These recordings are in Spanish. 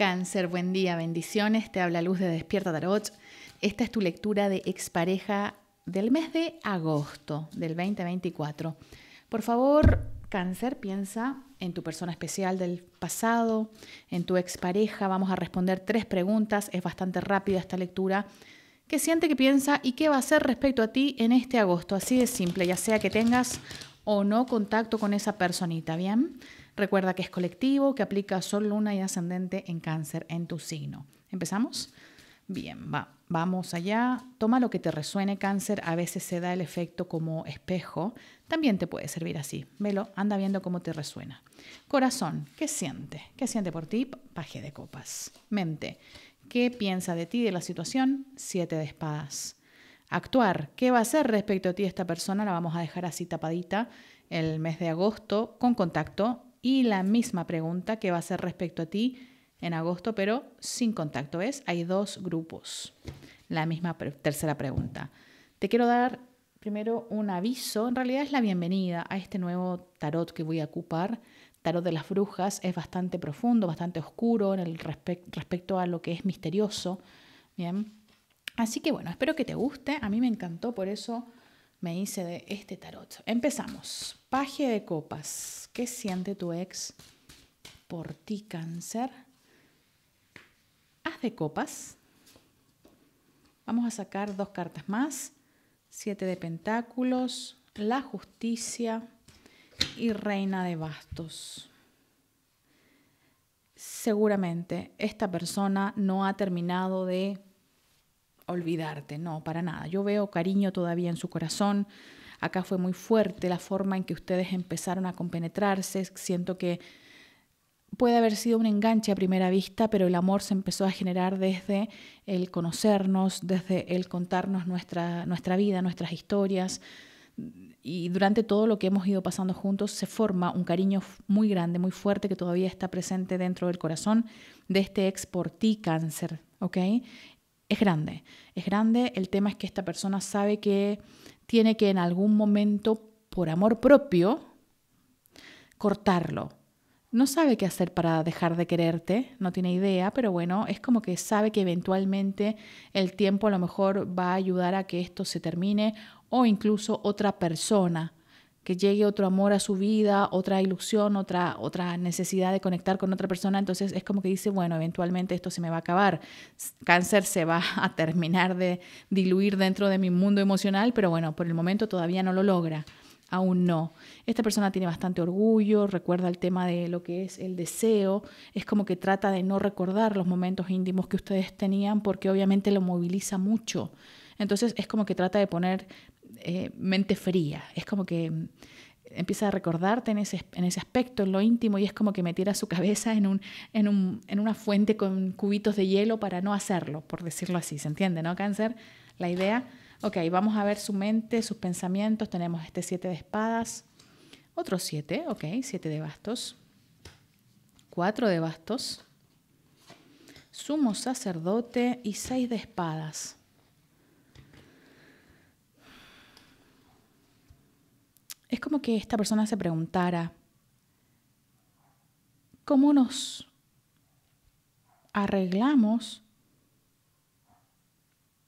Cáncer, buen día, bendiciones. Te habla Luz de Despierta Tarot. Esta es tu lectura de expareja del mes de agosto del 2024. Por favor, Cáncer, piensa en tu persona especial del pasado, en tu expareja. Vamos a responder tres preguntas. Es bastante rápida esta lectura. ¿Qué siente, que piensa y qué va a hacer respecto a ti en este agosto? Así de simple, ya sea que tengas o no contacto con esa personita, ¿bien? Recuerda que es colectivo, que aplica Sol, Luna y Ascendente en cáncer en tu signo. ¿Empezamos? Bien, va, vamos allá. Toma lo que te resuene cáncer. A veces se da el efecto como espejo. También te puede servir así. Velo, anda viendo cómo te resuena. Corazón, ¿qué siente? ¿Qué siente por ti? Paje de copas. Mente, ¿qué piensa de ti, de la situación? Siete de espadas actuar. ¿Qué va a hacer respecto a ti esta persona? La vamos a dejar así tapadita el mes de agosto con contacto y la misma pregunta que va a ser respecto a ti en agosto, pero sin contacto. ¿Ves? Hay dos grupos. La misma tercera pregunta. Te quiero dar primero un aviso. En realidad es la bienvenida a este nuevo tarot que voy a ocupar. Tarot de las Brujas es bastante profundo, bastante oscuro en el respecto a lo que es misterioso. Bien. Así que bueno, espero que te guste. A mí me encantó, por eso me hice de este tarot. Empezamos. Paje de copas. ¿Qué siente tu ex por ti, cáncer? Haz de copas. Vamos a sacar dos cartas más. Siete de pentáculos, la justicia y reina de bastos. Seguramente esta persona no ha terminado de olvidarte, no, para nada. Yo veo cariño todavía en su corazón. Acá fue muy fuerte la forma en que ustedes empezaron a compenetrarse. Siento que puede haber sido un enganche a primera vista, pero el amor se empezó a generar desde el conocernos, desde el contarnos nuestra, nuestra vida, nuestras historias. Y durante todo lo que hemos ido pasando juntos se forma un cariño muy grande, muy fuerte, que todavía está presente dentro del corazón de este ex por ti cáncer, ¿ok? es grande. Es grande, el tema es que esta persona sabe que tiene que en algún momento, por amor propio, cortarlo. No sabe qué hacer para dejar de quererte, no tiene idea, pero bueno, es como que sabe que eventualmente el tiempo a lo mejor va a ayudar a que esto se termine o incluso otra persona que llegue otro amor a su vida, otra ilusión, otra, otra necesidad de conectar con otra persona. Entonces es como que dice, bueno, eventualmente esto se me va a acabar. Cáncer se va a terminar de diluir dentro de mi mundo emocional, pero bueno, por el momento todavía no lo logra aún no. Esta persona tiene bastante orgullo, recuerda el tema de lo que es el deseo, es como que trata de no recordar los momentos íntimos que ustedes tenían porque obviamente lo moviliza mucho. Entonces es como que trata de poner eh, mente fría. Es como que mm, empieza a recordarte en ese, aspecto, en lo íntimo, y es como que metiera su cabeza en, en, una fuente con cubitos de hielo para no hacerlo, por decirlo así, ¿se entiende? ¿No, cáncer? La idea, ok, vamos a ver su mente, sus pensamientos, tenemos este siete de espadas, otro siete ok, siete de bastos, cuatro de bastos, sumo sacerdote y seis de espadas. es como que esta persona se preguntara, ¿cómo nos arreglamos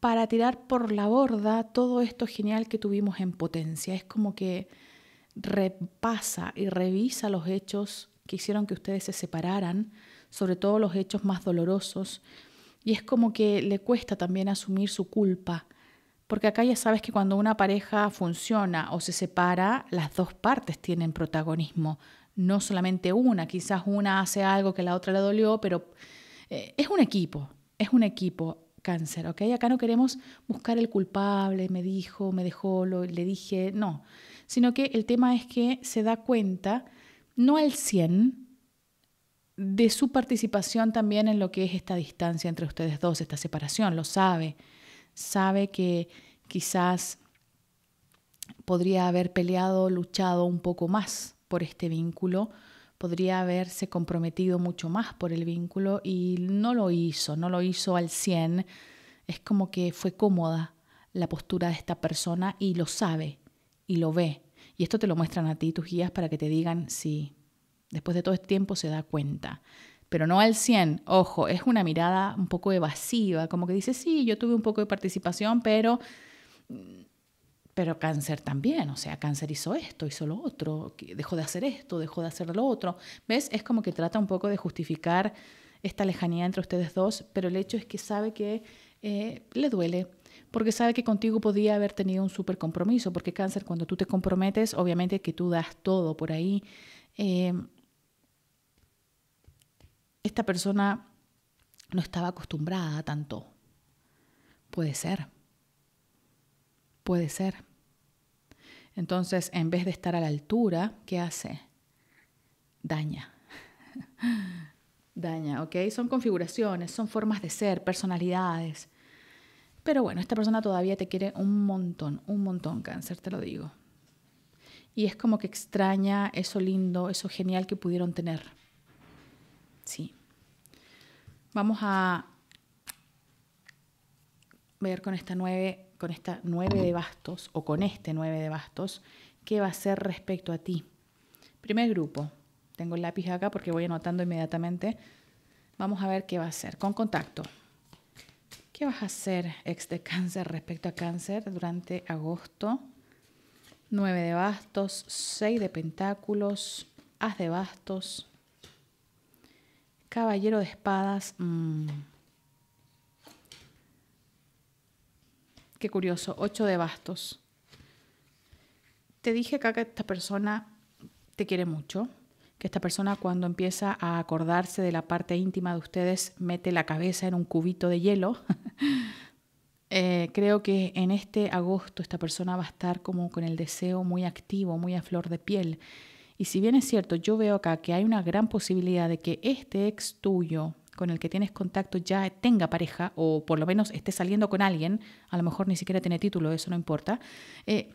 para tirar por la borda todo esto genial que tuvimos en potencia? Es como que repasa y revisa los hechos que hicieron que ustedes se separaran, sobre todo los hechos más dolorosos, y es como que le cuesta también asumir su culpa porque acá ya sabes que cuando una pareja funciona o se separa, las dos partes tienen protagonismo, no solamente una. Quizás una hace algo que la otra le dolió, pero eh, es un equipo, es un equipo cáncer, ¿ok? Acá no queremos buscar el culpable, me dijo, me dejó, lo, le dije, no, sino que el tema es que se da cuenta, no al 100, de su participación también en lo que es esta distancia entre ustedes dos, esta separación, lo sabe, sabe que quizás podría haber peleado, luchado un poco más por este vínculo, podría haberse comprometido mucho más por el vínculo y no lo hizo, no lo hizo al 100. Es como que fue cómoda la postura de esta persona y lo sabe y lo ve. Y esto te lo muestran a ti tus guías para que te digan si después de todo este tiempo se da cuenta pero no al 100. Ojo, es una mirada un poco evasiva, como que dice, sí, yo tuve un poco de participación, pero pero cáncer también, o sea, cáncer hizo esto, hizo lo otro, dejó de hacer esto, dejó de hacer lo otro. ¿Ves? Es como que trata un poco de justificar esta lejanía entre ustedes dos, pero el hecho es que sabe que eh, le duele, porque sabe que contigo podía haber tenido un súper compromiso, porque cáncer cuando tú te comprometes, obviamente que tú das todo por ahí. Eh, esta persona no estaba acostumbrada tanto. Puede ser. Puede ser. Entonces, en vez de estar a la altura, ¿qué hace? Daña. Daña, ¿ok? Son configuraciones, son formas de ser, personalidades. Pero bueno, esta persona todavía te quiere un montón, un montón, cáncer, te lo digo. Y es como que extraña eso lindo, eso genial que pudieron tener. Sí. Vamos a ver con esta nueve con esta de bastos o con este nueve de bastos, qué va a ser respecto a ti. Primer grupo. Tengo el lápiz acá porque voy anotando inmediatamente. Vamos a ver qué va a ser. Con contacto. ¿Qué vas a hacer, ex de cáncer, respecto a cáncer durante agosto? Nueve de bastos, seis de pentáculos, haz de bastos, Caballero de espadas. Mm. Qué curioso. Ocho de bastos. Te dije acá que esta persona te quiere mucho. Que esta persona cuando empieza a acordarse de la parte íntima de ustedes mete la cabeza en un cubito de hielo. Eh, creo que en este agosto esta persona va a estar como con el deseo muy activo, muy a flor de piel y si bien es cierto, yo veo acá que hay una gran posibilidad de que este ex tuyo con el que tienes contacto ya tenga pareja o por lo menos esté saliendo con alguien, a lo mejor ni siquiera tiene título, eso no importa, eh,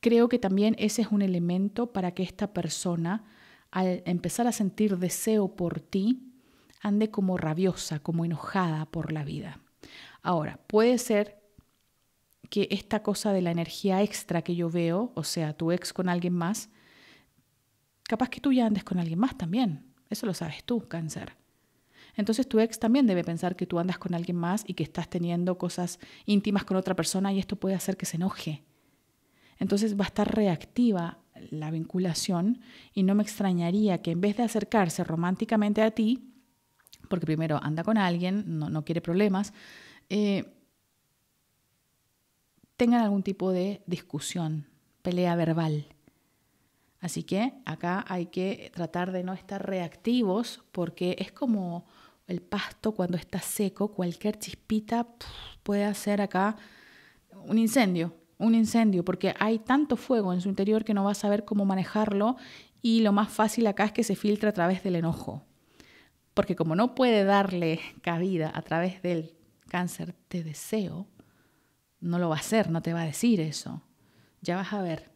creo que también ese es un elemento para que esta persona, al empezar a sentir deseo por ti, ande como rabiosa, como enojada por la vida. Ahora, puede ser que esta cosa de la energía extra que yo veo, o sea, tu ex con alguien más, Capaz que tú ya andes con alguien más también. Eso lo sabes tú, cáncer. Entonces tu ex también debe pensar que tú andas con alguien más y que estás teniendo cosas íntimas con otra persona y esto puede hacer que se enoje. Entonces va a estar reactiva la vinculación y no me extrañaría que en vez de acercarse románticamente a ti, porque primero anda con alguien, no, quiere problemas, eh, tengan algún tipo de discusión, pelea verbal. Así que acá hay que tratar de no estar reactivos porque es como el pasto cuando está seco, cualquier chispita puede hacer acá un incendio, un incendio, porque hay tanto fuego en su interior que no va a saber cómo manejarlo y lo más fácil acá es que se filtre a través del enojo. Porque como no puede darle cabida a través del cáncer te deseo, no lo va a hacer, no te va a decir eso. Ya vas a ver,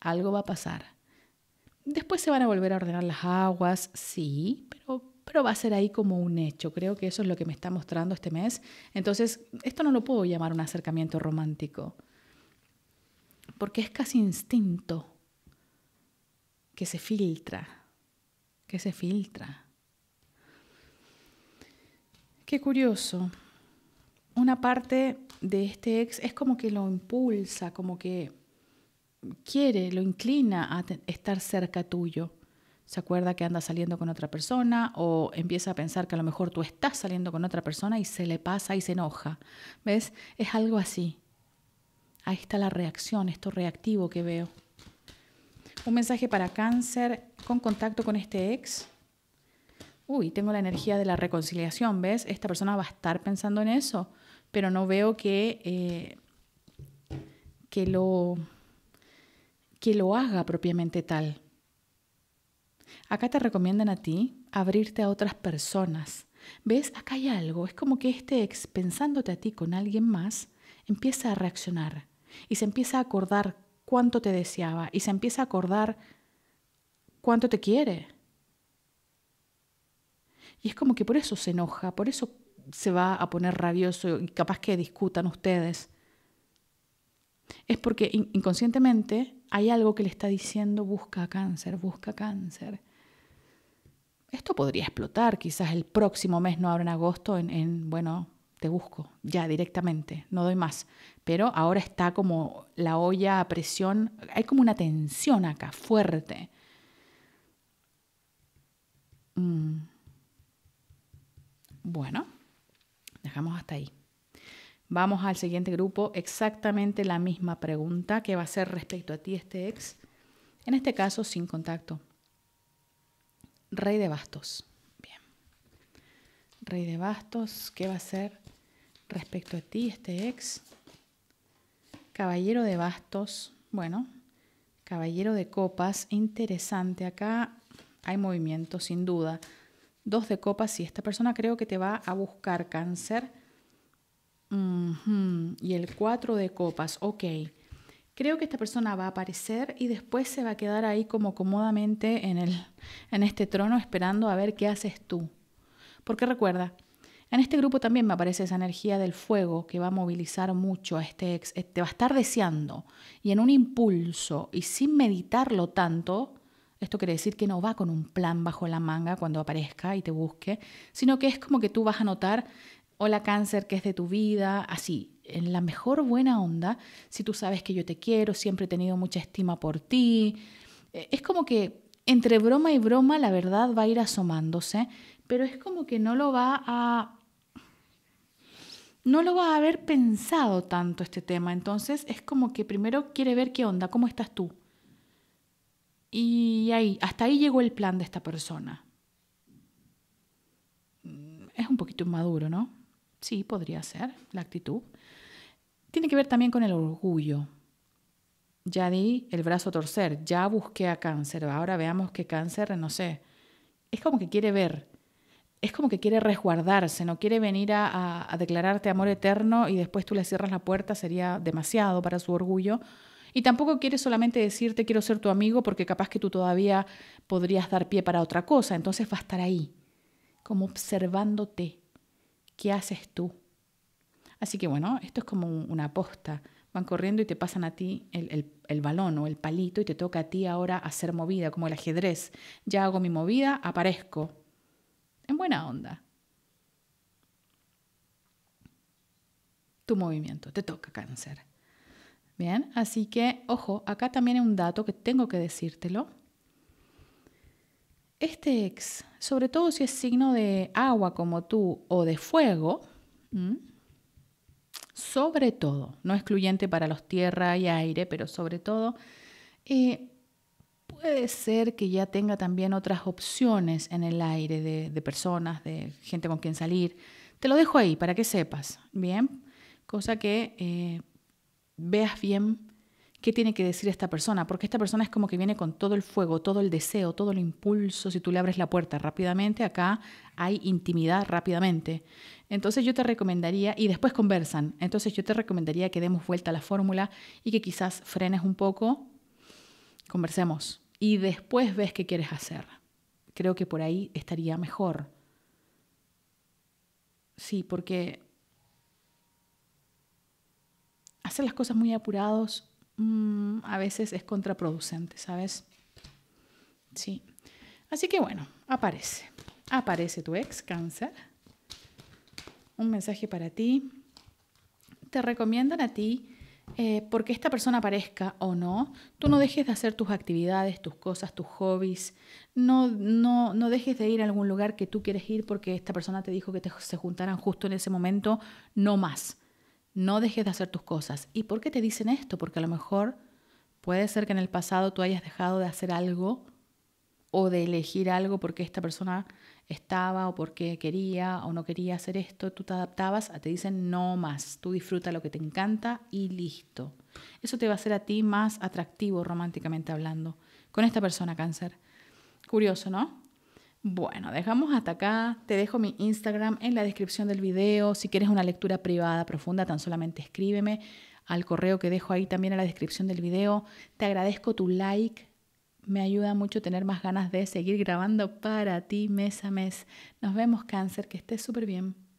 algo va a pasar Después se van a volver a ordenar las aguas, sí, pero, pero va a ser ahí como un hecho. Creo que eso es lo que me está mostrando este mes. Entonces, esto no lo puedo llamar un acercamiento romántico, porque es casi instinto que se filtra, que se filtra. Qué curioso. Una parte de este ex es como que lo impulsa, como que quiere, lo inclina a estar cerca tuyo. Se acuerda que anda saliendo con otra persona o empieza a pensar que a lo mejor tú estás saliendo con otra persona y se le pasa y se enoja. ¿Ves? Es algo así. Ahí está la reacción, esto reactivo que veo. Un mensaje para cáncer con contacto con este ex. Uy, tengo la energía de la reconciliación, ¿ves? Esta persona va a estar pensando en eso, pero no veo que, eh, que lo que lo haga propiamente tal. Acá te recomiendan a ti abrirte a otras personas. ¿Ves? Acá hay algo. Es como que este ex, pensándote a ti con alguien más, empieza a reaccionar y se empieza a acordar cuánto te deseaba y se empieza a acordar cuánto te quiere. Y es como que por eso se enoja, por eso se va a poner rabioso y capaz que discutan ustedes es porque inconscientemente hay algo que le está diciendo busca cáncer, busca cáncer. Esto podría explotar, quizás el próximo mes, no ahora en agosto, en, bueno, te busco ya directamente, no doy más. Pero ahora está como la olla a presión, hay como una tensión acá fuerte. Mm. Bueno, dejamos hasta ahí. Vamos al siguiente grupo, exactamente la misma pregunta que va a ser respecto a ti este ex, en este caso sin contacto. Rey de bastos. Bien. Rey de bastos, ¿qué va a ser respecto a ti este ex? Caballero de bastos, bueno, caballero de copas, interesante acá, hay movimiento sin duda. Dos de copas y esta persona creo que te va a buscar cáncer y el cuatro de copas, ok. Creo que esta persona va a aparecer y después se va a quedar ahí como cómodamente en, el, en este trono esperando a ver qué haces tú. Porque recuerda, en este grupo también me aparece esa energía del fuego que va a movilizar mucho a este ex, eh, te va a estar deseando y en un impulso y sin meditarlo tanto, esto quiere decir que no va con un plan bajo la manga cuando aparezca y te busque, sino que es como que tú vas a notar hola cáncer, que es de tu vida, así, en la mejor buena onda, si tú sabes que yo te quiero, siempre he tenido mucha estima por ti. Eh, es como que entre broma y broma la verdad va a ir asomándose, pero es como que no lo va a no lo va a haber pensado tanto este tema, entonces es como que primero quiere ver qué onda, cómo estás tú. Y ahí, hasta ahí llegó el plan de esta persona. Mm, es un poquito inmaduro, ¿no? Sí, podría ser la actitud. Tiene que ver también con el orgullo. Ya di el brazo a torcer, ya busqué a cáncer, ahora veamos que cáncer, no sé, es como que quiere ver, es como que quiere resguardarse, no quiere venir a, a declararte amor eterno y después tú le cierras la puerta, sería demasiado para su orgullo. Y tampoco quiere solamente decirte quiero ser tu amigo porque capaz que tú todavía podrías dar pie para otra cosa, entonces va a estar ahí, como observándote ¿Qué haces tú? Así que bueno, esto es como una aposta. Van corriendo y te pasan a ti el, el, balón o el palito y te toca a ti ahora hacer movida, como el ajedrez. Ya hago mi movida, aparezco. En buena onda. Tu movimiento, te toca cáncer. Bien, así que ojo, acá también hay un dato que tengo que decírtelo. Este ex, sobre todo si es signo de agua como tú o de fuego, sobre todo, no excluyente para los tierra y aire, pero sobre todo, eh, puede ser que ya tenga también otras opciones en el aire de, personas, de gente con quien salir. Te lo dejo ahí para que sepas, ¿bien? Cosa que eh, veas bien ¿Qué tiene que decir esta persona? Porque esta persona es como que viene con todo el fuego, todo el deseo, todo el impulso. Si tú le abres la puerta rápidamente, acá hay intimidad rápidamente. Entonces yo te recomendaría, y después conversan, entonces yo te recomendaría que demos vuelta a la fórmula y que quizás frenes un poco, conversemos y después ves qué quieres hacer. Creo que por ahí estaría mejor. Sí, porque hacer las cosas muy apurados Mm, a veces es contraproducente, ¿sabes? Sí. Así que bueno, aparece. Aparece tu ex cáncer. Un mensaje para ti. Te recomiendan a ti, eh, porque esta persona aparezca o no, tú no dejes de hacer tus actividades, tus cosas, tus hobbies. No, no, no dejes de ir a algún lugar que tú quieres ir porque esta persona te dijo que te, se juntaran justo en ese momento. No más no dejes de hacer tus cosas. ¿Y por qué te dicen esto? Porque a lo mejor puede ser que en el pasado tú hayas dejado de hacer algo o de elegir algo porque esta persona estaba o porque quería o no quería hacer esto, tú te adaptabas, te dicen no más, tú disfruta lo que te encanta y listo. Eso te va a hacer a ti más atractivo románticamente hablando con esta persona cáncer. Curioso, ¿no? Bueno, dejamos hasta acá. Te dejo mi Instagram en la descripción del video. Si quieres una lectura privada profunda, tan solamente escríbeme al correo que dejo ahí también en la descripción del video. Te agradezco tu like. Me ayuda mucho tener más ganas de seguir grabando para ti mes a mes. Nos vemos cáncer, que estés súper bien.